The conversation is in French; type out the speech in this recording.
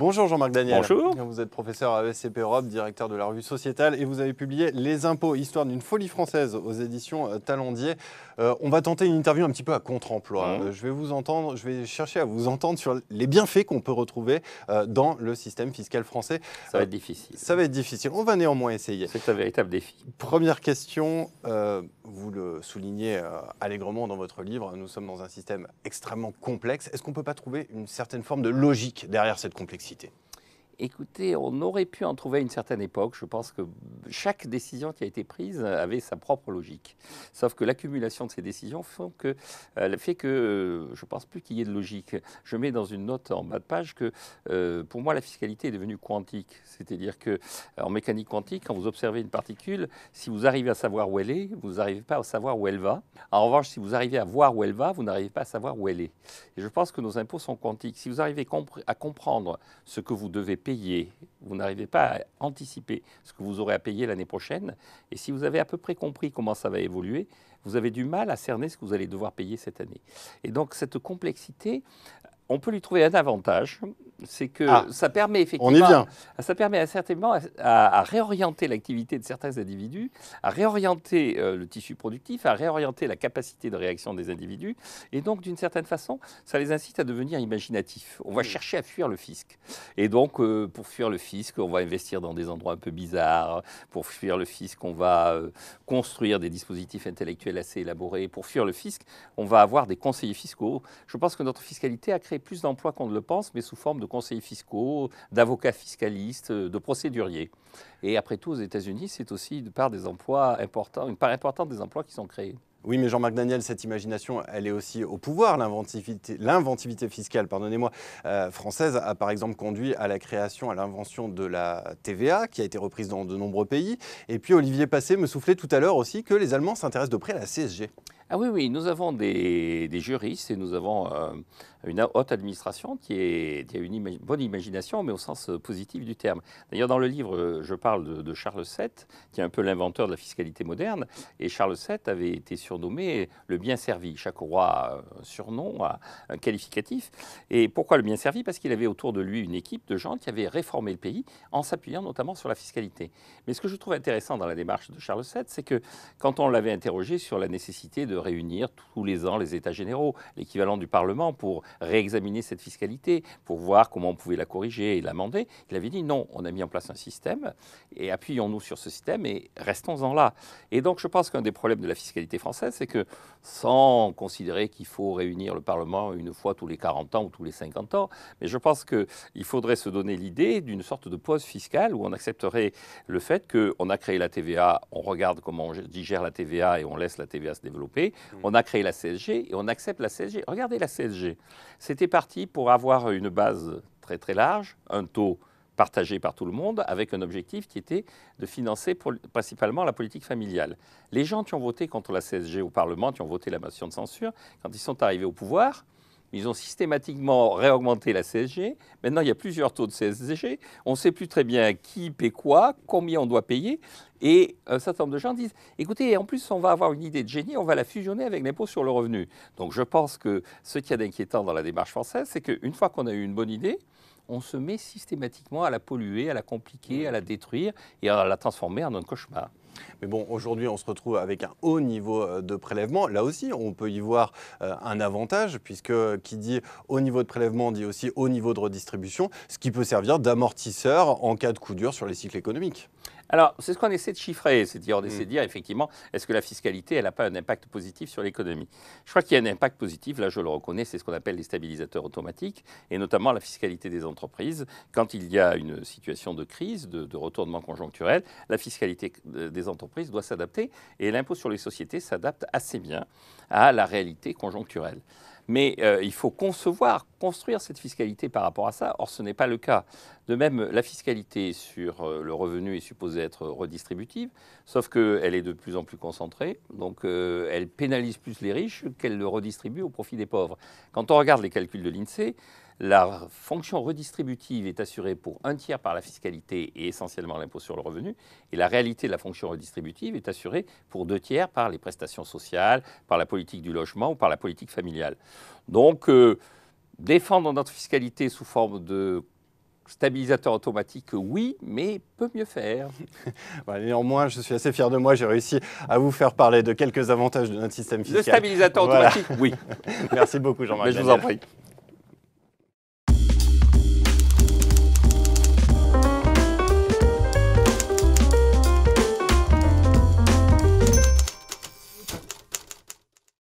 Bonjour Jean-Marc Daniel. Bonjour. Vous êtes professeur à ESCP Europe, directeur de la revue Sociétale, et vous avez publié Les impôts, histoire d'une folie française aux éditions euh, Talendier. Euh, on va tenter une interview un petit peu à contre-emploi. Mmh. Euh, je vais vous entendre, je vais chercher à vous entendre sur les bienfaits qu'on peut retrouver dans le système fiscal français. Ça va être difficile. Ça va être difficile. On va néanmoins essayer. C'est un véritable défi. Première question vous le soulignez euh, allègrement dans votre livre, nous sommes dans un système extrêmement complexe. Est-ce qu'on ne peut pas trouver une certaine forme de logique derrière cette complexité écoutez, on aurait pu en trouver à une certaine époque. Je pense que chaque décision qui a été prise avait sa propre logique. Sauf que l'accumulation de ces décisions fait que euh, je ne pense plus qu'il y ait de logique. Je mets dans une note en bas de page que euh, pour moi, la fiscalité est devenue quantique. C'est-à-dire qu'en mécanique quantique, quand vous observez une particule, si vous arrivez à savoir où elle est, vous n'arrivez pas à savoir où elle va. En revanche, si vous arrivez à voir où elle va, vous n'arrivez pas à savoir où elle est. Et je pense que nos impôts sont quantiques. Si vous arrivez à comprendre ce que vous devez payer, vous n'arrivez pas à anticiper ce que vous aurez à payer l'année prochaine. Et si vous avez à peu près compris comment ça va évoluer, vous avez du mal à cerner ce que vous allez devoir payer cette année. Et donc cette complexité, on peut lui trouver un avantage, c'est que ah, ça permet effectivement, ça permet certainement à, réorienter l'activité de certains individus, à réorienter euh, le tissu productif, à réorienter la capacité de réaction des individus, et donc d'une certaine façon, ça les incite à devenir imaginatifs. On va mm. chercher à fuir le fisc, et donc euh, pour fuir le fisc, on va investir dans des endroits un peu bizarres, pour fuir le fisc, on va euh, construire des dispositifs intellectuels assez élaborés, pour fuir le fisc, on va avoir des conseillers fiscaux. Je pense que notre fiscalité a créé plus d'emplois qu'on ne le pense, mais sous forme de conseillers fiscaux, d'avocats fiscalistes, de procéduriers. Et après tout, aux États-Unis, c'est aussi une part des emplois importants, une part importante des emplois qui sont créés. Oui, mais Jean-Marc Daniel, cette imagination, elle est aussi au pouvoir. L'inventivité, l'inventivité fiscale, pardonnez-moi, euh, française a par exemple conduit à la création, à l'invention de la TVA, qui a été reprise dans de nombreux pays. Et puis Olivier Passé me soufflait tout à l'heure aussi que les Allemands s'intéressent de près à la CSG. Ah oui, oui, nous avons des, juristes et nous avons euh, une haute administration qui, est, a une bonne imagination, mais au sens euh, positif du terme. D'ailleurs, dans le livre, euh, je parle de, Charles VII, qui est un peu l'inventeur de la fiscalité moderne, et Charles VII avait été surnommé le bien servi. Chaque roi a un surnom, un qualificatif. Et pourquoi le bien servi Parce qu'il avait autour de lui une équipe de gens qui avaient réformé le pays en s'appuyant notamment sur la fiscalité. Mais ce que je trouve intéressant dans la démarche de Charles VII, c'est que quand on l'avait interrogé sur la nécessité de réunir tous les ans les États généraux, l'équivalent du Parlement, pour réexaminer cette fiscalité, pour voir comment on pouvait la corriger et l'amender. Il avait dit non, on a mis en place un système et appuyons-nous sur ce système et restons-en là. Et donc je pense qu'un des problèmes de la fiscalité française, c'est que sans considérer qu'il faut réunir le Parlement une fois tous les 40 ans ou tous les 50 ans, mais je pense qu'il faudrait se donner l'idée d'une sorte de pause fiscale où on accepterait le fait qu'on a créé la TVA, on regarde comment on digère la TVA et on laisse la TVA se développer Mmh. On a créé la CSG et on accepte la CSG. Regardez la CSG. C'était parti pour avoir une base très très large, un taux partagé par tout le monde, avec un objectif qui était de financer principalement la politique familiale. Les gens qui ont voté contre la CSG au Parlement, qui ont voté la motion de censure, quand ils sont arrivés au pouvoir, ils ont systématiquement réaugmenté la CSG. Maintenant, il y a plusieurs taux de CSG. On ne sait plus très bien qui paie quoi, combien on doit payer. Et un certain nombre de gens disent, écoutez, en plus, on va avoir une idée de génie, on va la fusionner avec l'impôt sur le revenu. Donc je pense que ce qu'il y a d'inquiétant dans la démarche française, c'est qu'une fois qu'on a eu une bonne idée, on se met systématiquement à la polluer, à la compliquer, mmh. à la détruire et à la transformer en un cauchemar. Mais bon, aujourd'hui, on se retrouve avec un haut niveau euh, de prélèvement. Là aussi, on peut y voir euh, un avantage, puisque euh, qui dit haut niveau de prélèvement dit aussi haut niveau de redistribution, ce qui peut servir d'amortisseur en cas de coup dur sur les cycles économiques. Alors, c'est ce qu'on essaie de chiffrer, c'est-à-dire on de mm. dire effectivement, est-ce que la fiscalité, elle n'a pas un impact positif sur l'économie Je crois qu'il y a un impact positif, là je le reconnais, c'est ce qu'on appelle les stabilisateurs automatiques, et notamment la fiscalité des entreprises. Quand il y a une situation de crise, de retournement conjoncturel, la fiscalité des entreprises doit s'adapter, et l'impôt sur les sociétés s'adapte assez bien à la réalité conjoncturelle. Mais euh, il faut concevoir, construire cette fiscalité par rapport à ça. Or, ce n'est pas le cas. De même, la fiscalité sur euh, le revenu est supposée être redistributive, sauf qu'elle est de plus en plus concentrée. Donc, euh, elle pénalise plus les riches qu'elle le redistribue au profit des pauvres. Quand on regarde les calculs de l'INSEE, la fonction redistributive est assurée pour un tiers par la fiscalité et essentiellement l'impôt sur le revenu, et la réalité de la fonction redistributive est assurée pour deux tiers par les prestations sociales, par la politique du logement ou par la politique familiale. Donc, euh, défendre notre fiscalité sous forme de Stabilisateur automatique, oui, mais peut mieux faire. Bah, néanmoins, je suis assez fier de moi. J'ai réussi à vous faire parler de quelques avantages de notre système fiscal. Le stabilisateur automatique, oui. Merci beaucoup, Jean-Marc. je vous en prie.